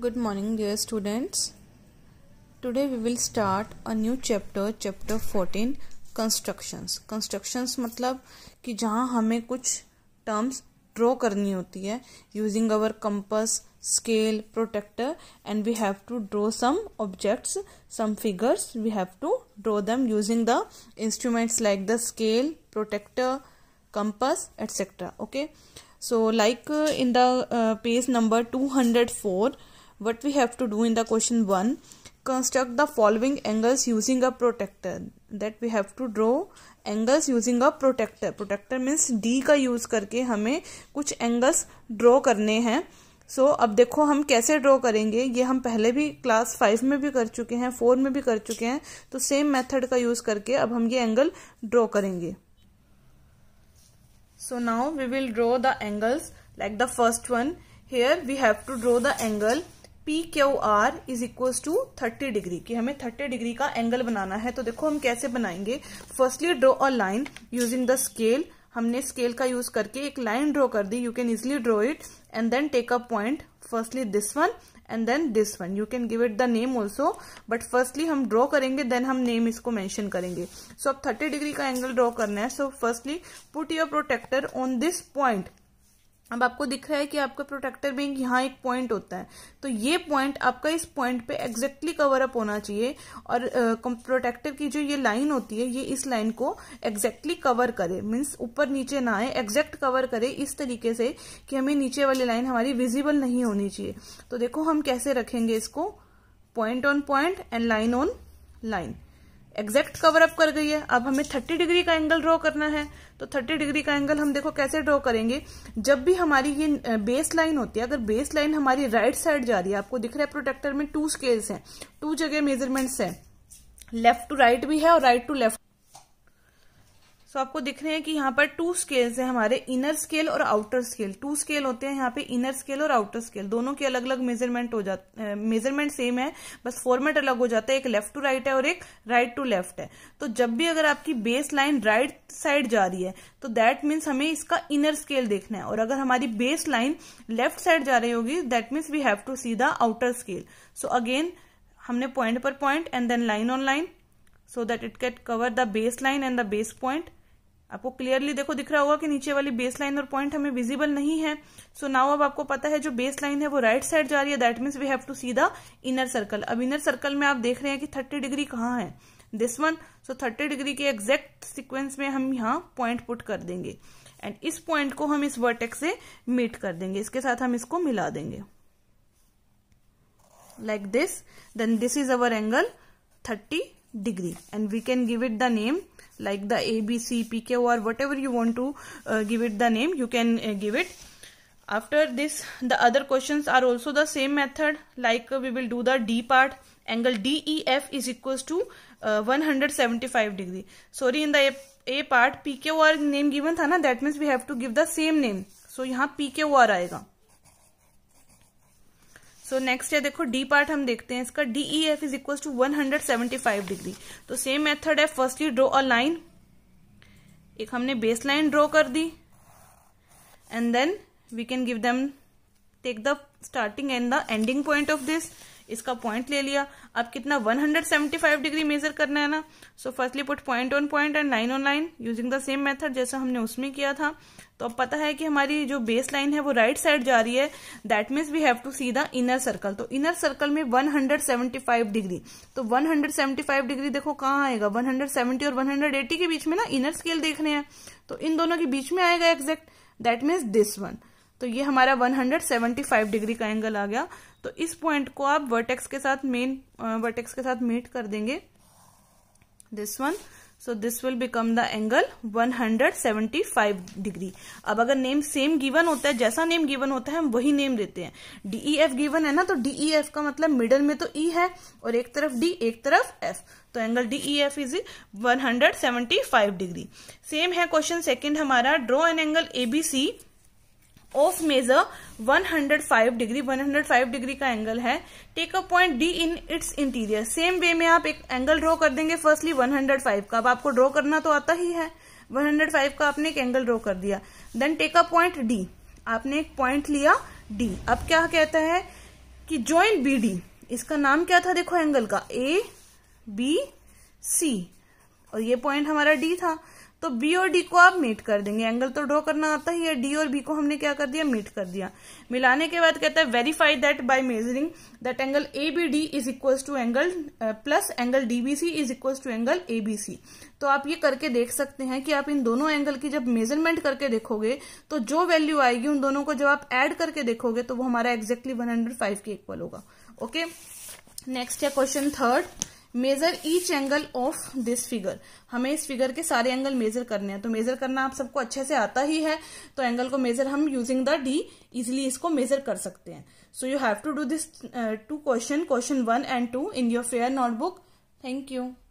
good morning dear students today we will start a new chapter chapter 14 constructions constructions मतलब कि जहाँ हमें कुछ terms draw करनी होती है using our compass scale protector and we have to draw some objects some figures we have to draw them using the instruments like the scale protector compass etc okay so like in the uh, page number 204 what we have to do in the question 1 construct the following angles using a protector that we have to draw angles using a protector protector means d का use करके हमें कुछ angles draw करने हैं सो so, अब देखो हम कैसे ड्रॉ करेंगे ये हम पहले भी क्लास फाइव में भी कर चुके हैं फोर में भी कर चुके हैं तो सेम मेथड का यूज़ करके अब हम ये एंगल ड्रॉ करेंगे so now we will draw the angles like the first one here we have to draw the angle P Q R is equal to thirty degree की हमें thirty degree का angle बनाना है तो देखो हम कैसे बनाएंगे firstly draw a line using the scale हमने स्केल का यूज करके एक लाइन ड्रॉ कर दी you can easily draw it and then take a point firstly this one and then this one you can give it the name also but firstly हम draw करेंगे then हम name इसको mention करेंगे so so, अब thirty degree का angle draw करना है so firstly put your protractor on this point अब आपको दिख रहा है कि आपका प्रोटेक्टर बैंक यहाँ एक पॉइंट होता है तो ये पॉइंट आपका इस पॉइंट पे एग्जैक्टली कवर अप होना चाहिए और प्रोटेक्टर की जो ये लाइन होती है ये इस लाइन को एग्जैक्टली कवर करे मीन्स ऊपर नीचे ना आए एग्जैक्ट कवर करे इस तरीके से कि हमें नीचे वाली लाइन हमारी विजिबल नहीं होनी चाहिए तो देखो हम कैसे रखेंगे इसको point on point and line on line exact cover up कर गई है अब हमें 30 डिग्री का एंगल ड्रॉ करना है तो 30 डिग्री का एंगल हम देखो कैसे ड्रॉ करेंगे जब भी हमारी ये बेस लाइन होती है अगर बेस लाइन हमारी राइट right साइड जा रही है आपको दिख रहा है प्रोटेक्टर में टू स्केल्स हैं टू जगह मेजरमेंट्स हैं लेफ्ट टू राइट भी है और राइट टू लेफ्ट सो आपको दिख रहे हैं कि यहाँ पर टू स्केल्स हैं हमारे इनर स्केल और आउटर स्केल टू स्केल होते हैं यहाँ पे इनर स्केल और आउटर स्केल दोनों के अलग अलग मेजरमेंट हो जाते मेजरमेंट सेम है बस फॉर्मेट अलग हो जाता है एक लेफ्ट टू राइट है और एक राइट टू लेफ्ट है तो जब भी अगर आपकी बेस लाइन राइट साइड जा रही है तो दैट मीन्स हमें इसका इनर स्केल देखना है और अगर हमारी बेस लाइन लेफ्ट साइड जा रही होगी that means we have to see the outer scale so again हमने पॉइंट पर point and then line on line so that it can cover the baseline and the base point आपको clearly देखो दिख रहा होगा कि नीचे वाली बेस लाइन और पॉइंट हमें विजिबल नहीं है सो so नाउ अब आपको पता है जो बेस लाइन है वो राइट right साइड जा रही है that means we have to see the inner circle अब इनर सर्कल में आप देख रहे हैं कि थर्टी डिग्री कहाँ है this one so thirty degree के एग्जैक्ट सिक्वेंस में हम यहाँ पॉइंट पुट कर देंगे एंड इस पॉइंट को हम इस वर्टेक्स से मीट कर देंगे इसके साथ हम इसको मिला देंगे like this then this is our angle thirty degree and we can give it the name like the ABC, PK or whatever you want to uh, give it the name you can uh, give it. After this the other questions are also the same method like uh, we will do the D part angle DEF is equals to uh, 175 degree. Sorry in the A, A part PK or name given tha na that means we have to give the same name. So यहाँ PK or aayega so next है देखो D part हम देखते हैं इसका D E F is equal to one hundred seventy five degree तो same method है firstly draw a line एक हमने बेस लाइन ड्रॉ कर दी and then we can give them take the starting and the ending point of this इसका पॉइंट ले लिया अब कितना 175 डिग्री मेजर करना है ना so firstly put point on point and line on line using the same method जैसा हमने उसमें किया था तो अब पता है कि हमारी जो बेस लाइन है वो राइट right साइड जा रही है that means we have to see the inner circle तो इनर सर्कल में 175 डिग्री तो 175 डिग्री देखो कहाँ आएगा 170 और 180 के बीच में ना इनर स्केल देखने हैं तो इन दोनों के बीच में आएगा exact that means this one तो ये हमारा 175 डिग्री का एंगल आ गया तो इस पॉइंट को आप वर्टेक्स के साथ मेन वर्टेक्स के साथ मीट कर देंगे this one so this will become the angle 175 degree अब अगर नेम सेम गिवन होता है जैसा नेम गिवन होता है हम वही नेम देते हैं डीईएफ गिवन e है ना तो डीई एफ e का मतलब मिडल में तो ई e है और एक तरफ डी एक तरफ एफ तो angle D E F is 175 degree same है क्वेश्चन सेकंड हमारा draw an angle ABC of measure 105 degree 105 degree का एंगल है take a point D in its interior same way में आप एक एंगल ड्रॉ कर देंगे फर्स्टली 105 का अब आपको ड्रॉ करना तो आता ही है 105 का आपने एक एंगल ड्रॉ कर दिया then take a point D आपने एक पॉइंट लिया डी अब क्या कहता है कि ज्वाइंट बी डी इसका नाम क्या था देखो एंगल का ए बी सी और ये पॉइंट हमारा डी था तो बी और डी को आप मीट कर देंगे एंगल तो ड्रॉ करना आता ही है डी और बी को हमने क्या कर दिया मीट कर दिया मिलाने के बाद कहता है verify that by measuring that angle A B D is equal to angle plus angle D B C is equal to angle A B C तो आप ये करके देख सकते हैं कि आप इन दोनों एंगल की जब मेजरमेंट करके देखोगे तो जो वैल्यू आएगी उन दोनों को जब आप एड करके देखोगे तो वो हमारा एग्जैक्टली वन हंड्रेड फाइव के इक्वल होगा ओके okay? नेक्स्ट है question third measure each angle of this figure हमें इस फिगर के सारे एंगल मेजर करने हैं तो मेजर करना आप सबको अच्छे से आता ही है तो एंगल को मेजर हम यूजिंग द डी इजिली इसको मेजर कर सकते हैं so you have to do this two question question one and two in your fair notebook thank you